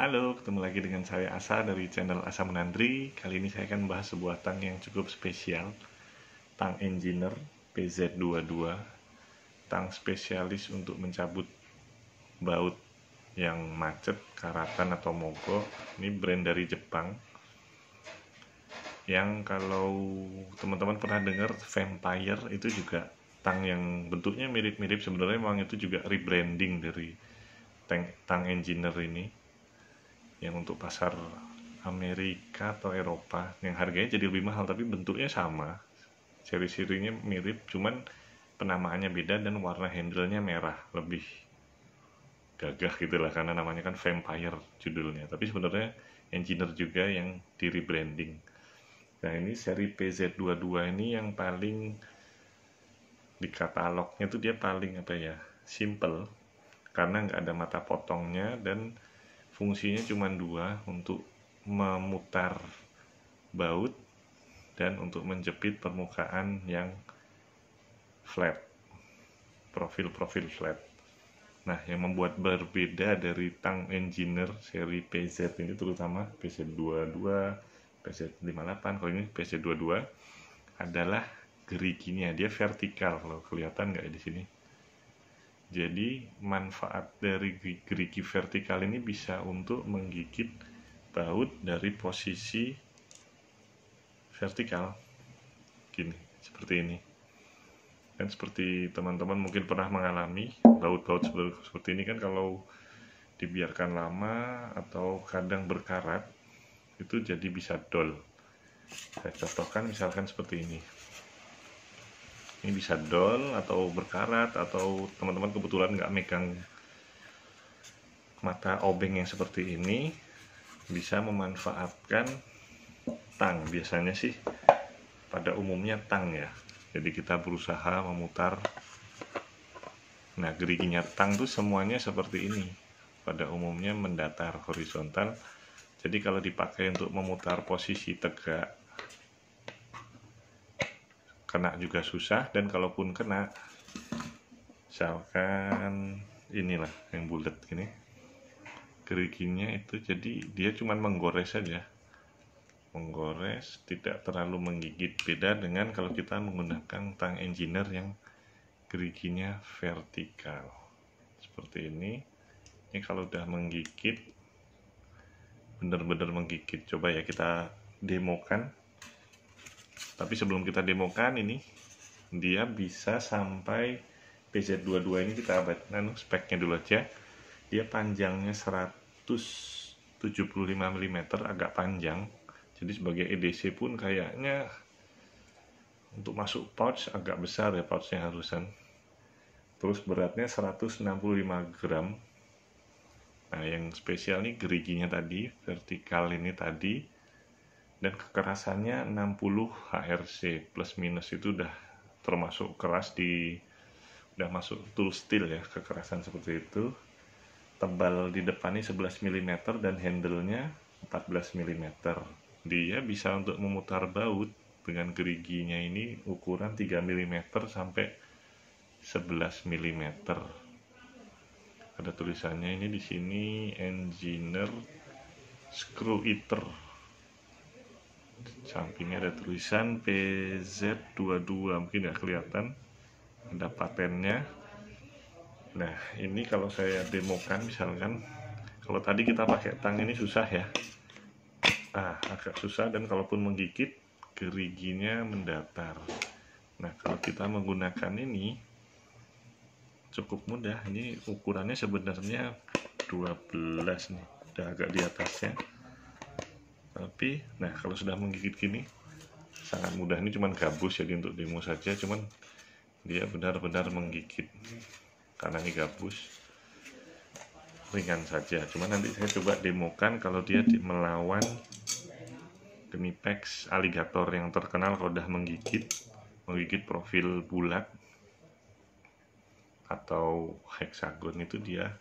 Halo, ketemu lagi dengan saya Asa dari channel Asa Menandri. Kali ini saya akan membahas sebuah tang yang cukup spesial, tang engineer PZ22, tang spesialis untuk mencabut baut yang macet, karatan atau mogok Ini brand dari Jepang. Yang kalau teman-teman pernah dengar Vampire itu juga tang yang bentuknya mirip-mirip sebenarnya memang itu juga rebranding dari tang engineer ini yang untuk pasar Amerika atau Eropa yang harganya jadi lebih mahal tapi bentuknya sama seri-serinya mirip cuman penamaannya beda dan warna handlenya merah lebih gagah gitulah karena namanya kan vampire judulnya tapi sebenarnya engineer juga yang di rebranding nah ini seri PZ22 ini yang paling di katalognya tuh dia paling apa ya simple karena nggak ada mata potongnya dan fungsinya cuma dua untuk memutar baut dan untuk menjepit permukaan yang flat profil-profil flat nah yang membuat berbeda dari tang engineer seri PZ ini terutama PZ22 PZ58 kalau ini PZ22 adalah geriginya dia vertikal kalau kelihatan nggak ya di sini jadi manfaat dari gerigi vertikal ini bisa untuk menggigit baut dari posisi vertikal. Gini, seperti ini. Kan seperti teman-teman mungkin pernah mengalami baut-baut seperti ini kan kalau dibiarkan lama atau kadang berkarat itu jadi bisa dol. Saya contohkan misalkan seperti ini ini bisa down atau berkarat atau teman-teman kebetulan nggak megang mata obeng yang seperti ini bisa memanfaatkan tang biasanya sih pada umumnya tang ya jadi kita berusaha memutar nah geriginya tang tuh semuanya seperti ini pada umumnya mendatar horizontal jadi kalau dipakai untuk memutar posisi tegak kena juga susah dan kalaupun kena misalkan inilah yang bulat gini geriginya itu jadi dia cuma menggores saja menggores tidak terlalu menggigit beda dengan kalau kita menggunakan tang engineer yang geriginya vertikal seperti ini ini kalau udah menggigit benar-benar menggigit coba ya kita demokan tapi sebelum kita demokan ini dia bisa sampai PZ22 ini kita abad nano speknya dulu aja dia panjangnya 175 mm agak panjang jadi sebagai EDC pun kayaknya untuk masuk pouch agak besar ya pouchnya harusan terus beratnya 165 gram nah yang spesial nih geriginya tadi vertikal ini tadi dan kekerasannya 60 HRC plus minus itu udah termasuk keras di udah masuk tool steel ya kekerasan seperti itu tebal di depannya 11 mm dan handlenya 14 mm dia bisa untuk memutar baut dengan geriginya ini ukuran 3 mm sampai 11 mm ada tulisannya ini di sini engineer screw eater sampingnya ada tulisan PZ22 mungkin nggak kelihatan ada patennya nah ini kalau saya demokan misalkan kalau tadi kita pakai tang ini susah ya ah agak susah dan kalaupun menggigit geriginya mendatar nah kalau kita menggunakan ini cukup mudah ini ukurannya sebenarnya 12 nih udah agak di atasnya tapi nah kalau sudah menggigit gini sangat mudah ini cuman gabus jadi untuk demo saja cuman dia benar-benar menggigit karena ini gabus ringan saja cuman nanti saya coba demokan kalau dia melawan genipex alligator yang terkenal kalau udah menggigit menggigit profil bulat atau heksagon itu dia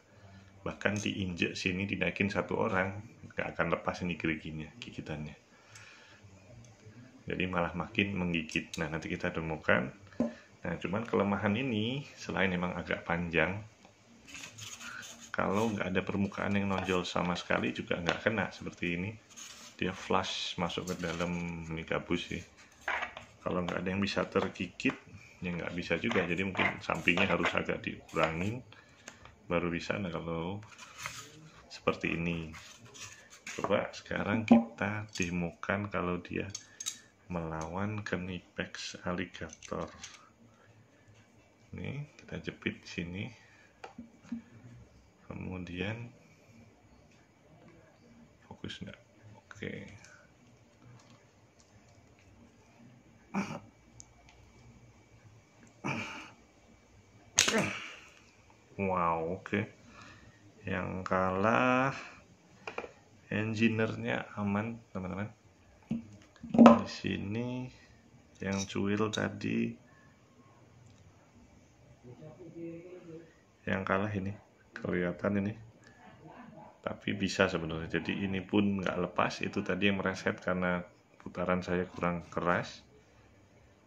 bahkan diinjek sini dinaikin satu orang gak akan lepas ini geriginya gigitannya jadi malah makin menggigit nah nanti kita temukan nah cuman kelemahan ini selain emang agak panjang kalau nggak ada permukaan yang nonjol sama sekali juga nggak kena seperti ini dia flush masuk ke dalam ini gabus sih kalau nggak ada yang bisa tergigit ya nggak bisa juga jadi mungkin sampingnya harus agak diurangin, baru bisa nah kalau seperti ini coba sekarang kita demokan kalau dia melawan kenipex alligator ini kita jepit sini kemudian fokus enggak oke wow oke yang kalah Engineernya aman teman-teman di sini yang cuil tadi yang kalah ini kelihatan ini tapi bisa sebenarnya jadi ini pun nggak lepas itu tadi yang mereset karena putaran saya kurang keras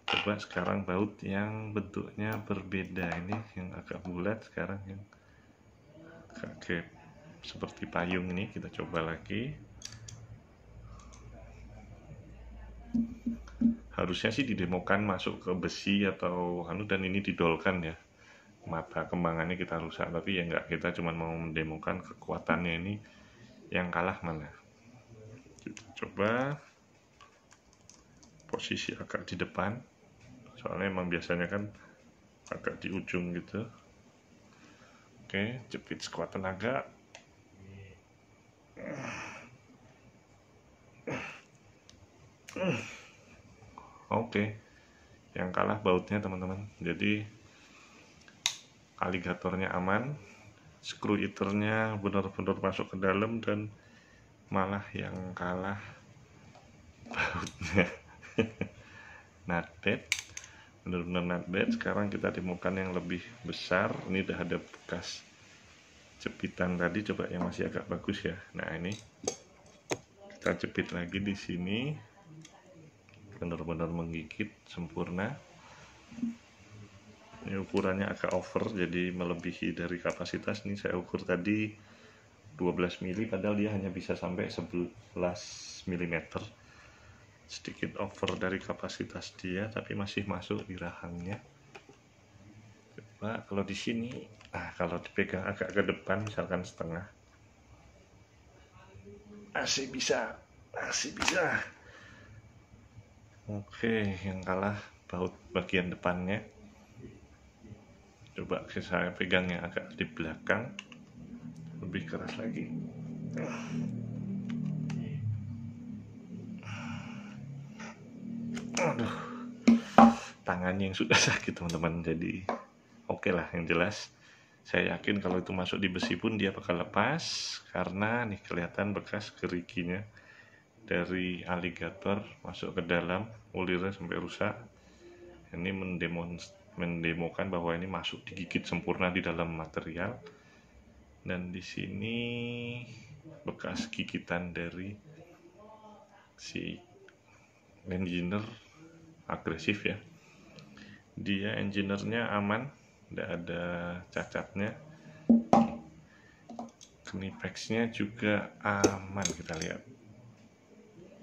coba sekarang baut yang bentuknya berbeda ini yang agak bulat sekarang yang agak gap seperti payung ini kita coba lagi harusnya sih didemokan masuk ke besi atau anu dan ini didolkan ya mata kembangannya kita rusak tapi ya enggak kita cuma mau mendemokan kekuatannya ini yang kalah mana kita coba posisi agak di depan soalnya emang biasanya kan agak di ujung gitu oke jepit sekuat tenaga oke okay. yang kalah bautnya teman-teman jadi aligatornya aman screw iternya benar-benar masuk ke dalam dan malah yang kalah bautnya not bad benar-benar not sekarang kita temukan yang lebih besar ini udah ada bekas jepitan tadi coba yang masih agak bagus ya nah ini kita jepit lagi di sini benar-benar menggigit sempurna ini ukurannya agak over jadi melebihi dari kapasitas ini saya ukur tadi 12 mili padahal dia hanya bisa sampai 11 mm sedikit over dari kapasitas dia tapi masih masuk di rahangnya pak kalau di sini, ah kalau dipegang agak ke depan, misalkan setengah, masih bisa, masih bisa. Oke, yang kalah baut bagian depannya. Coba saya pegang yang agak di belakang, lebih keras lagi. Aduh, tangannya yang sudah sakit teman-teman, jadi oke okay lah yang jelas saya yakin kalau itu masuk di besi pun dia bakal lepas karena nih kelihatan bekas geriginya dari aligator masuk ke dalam ulirnya sampai rusak ini mendemonstrasi mendemokan bahwa ini masuk digigit sempurna di dalam material dan di sini bekas gigitan dari si engineer agresif ya dia engineernya aman tidak ada cacatnya knipexnya juga aman kita lihat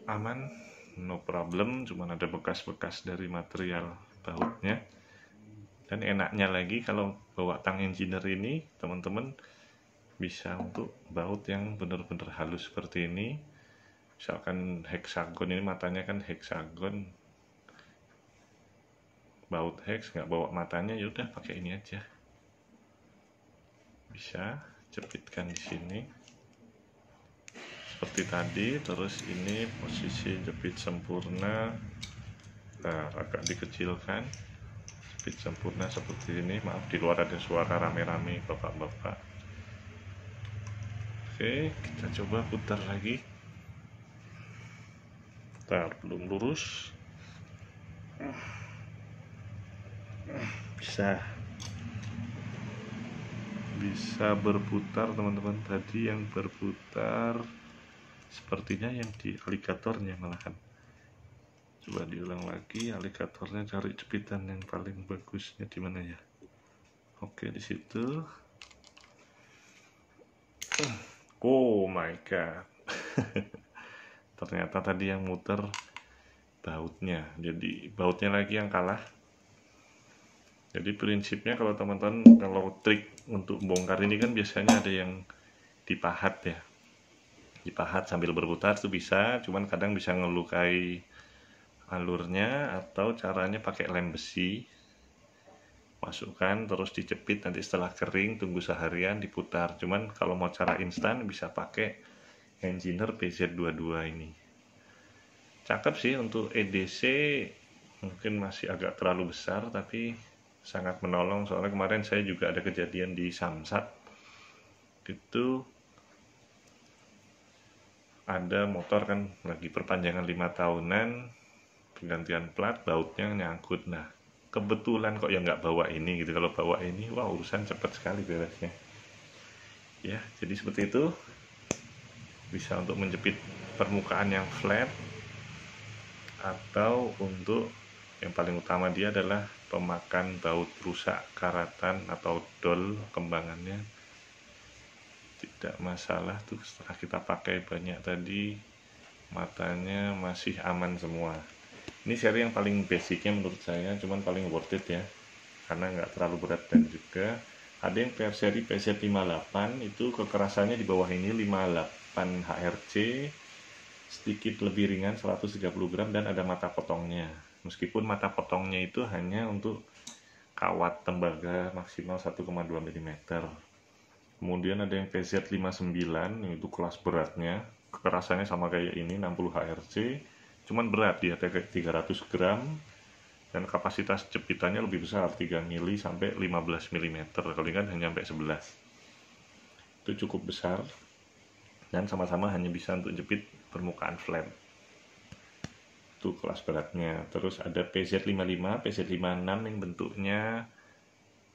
aman no problem cuma ada bekas-bekas dari material bautnya dan enaknya lagi kalau bawa tang engineer ini teman-teman bisa untuk baut yang benar-benar halus seperti ini misalkan heksagon ini matanya kan heksagon baut hex nggak bawa matanya ya udah pakai ini aja bisa jepitkan di sini seperti tadi terus ini posisi jepit sempurna nah, agak dikecilkan jepit sempurna seperti ini maaf di luar ada suara rame-rame bapak-bapak oke kita coba putar lagi Bentar, belum lurus bisa bisa berputar teman-teman tadi yang berputar sepertinya yang di aligatornya malahan coba diulang lagi aligatornya cari jepitan yang paling bagusnya di mana ya oke di situ oh my god ternyata tadi yang muter bautnya jadi bautnya lagi yang kalah jadi prinsipnya kalau teman-teman kalau trik untuk bongkar ini kan biasanya ada yang dipahat ya dipahat sambil berputar itu bisa cuman kadang bisa ngelukai alurnya atau caranya pakai lem besi masukkan terus dijepit nanti setelah kering tunggu seharian diputar cuman kalau mau cara instan bisa pakai engineer PZ22 ini cakep sih untuk EDC mungkin masih agak terlalu besar tapi sangat menolong soalnya kemarin saya juga ada kejadian di Samsat itu ada motor kan lagi perpanjangan lima tahunan penggantian plat bautnya nyangkut nah kebetulan kok yang nggak bawa ini gitu kalau bawa ini wah urusan cepat sekali beresnya ya jadi seperti itu bisa untuk menjepit permukaan yang flat atau untuk yang paling utama dia adalah pemakan baut rusak karatan atau dol kembangannya tidak masalah tuh setelah kita pakai banyak tadi matanya masih aman semua ini seri yang paling basicnya menurut saya cuman paling worth it ya karena nggak terlalu berat dan juga ada yang PR seri PCR 58 itu kekerasannya di bawah ini 58 HRC sedikit lebih ringan 130 gram dan ada mata potongnya meskipun mata potongnya itu hanya untuk kawat tembaga maksimal 1,2 mm kemudian ada yang PZ59 itu kelas beratnya kekerasannya sama kayak ini 60 HRC cuman berat dia 300 gram dan kapasitas jepitannya lebih besar 3 mili sampai 15 mm kalau kan hanya sampai 11 itu cukup besar dan sama-sama hanya bisa untuk jepit permukaan flat itu kelas beratnya terus ada PZ55 PZ56 yang bentuknya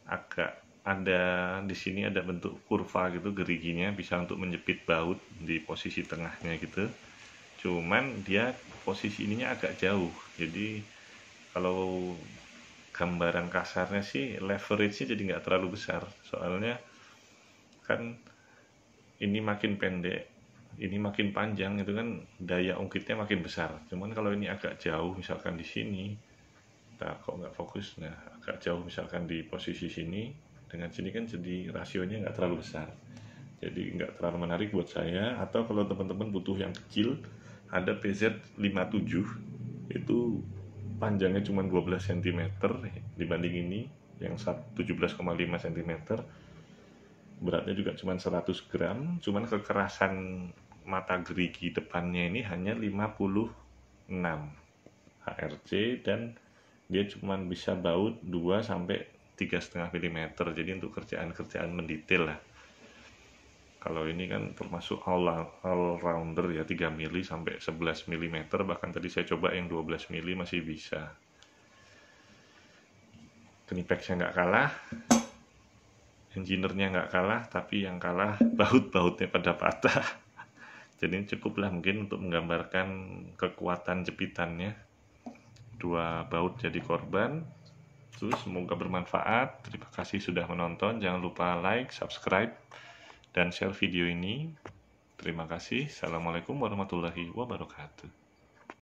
agak ada di sini ada bentuk kurva gitu geriginya bisa untuk menjepit baut di posisi tengahnya gitu cuman dia posisi ininya agak jauh jadi kalau gambaran kasarnya sih leverage-nya jadi nggak terlalu besar soalnya kan ini makin pendek ini makin panjang itu kan daya ungkitnya makin besar cuman kalau ini agak jauh misalkan di sini kita kok nggak fokus nah agak jauh misalkan di posisi sini dengan sini kan jadi rasionya nggak terlalu besar jadi nggak terlalu menarik buat saya atau kalau teman-teman butuh yang kecil ada PZ57 itu panjangnya cuma 12 cm dibanding ini yang 17,5 cm beratnya juga cuma 100 gram cuman kekerasan mata gerigi depannya ini hanya 56 HRC dan dia cuma bisa baut 2 sampai 3,5 mm jadi untuk kerjaan-kerjaan mendetail lah kalau ini kan termasuk all, all rounder ya 3 mili sampai 11 mm bahkan tadi saya coba yang 12 mili masih bisa saya nggak kalah engineer-nya nggak kalah tapi yang kalah baut-bautnya pada patah jadi cukuplah mungkin untuk menggambarkan kekuatan jepitannya dua baut jadi korban terus semoga bermanfaat terima kasih sudah menonton jangan lupa like subscribe dan share video ini terima kasih assalamualaikum warahmatullahi wabarakatuh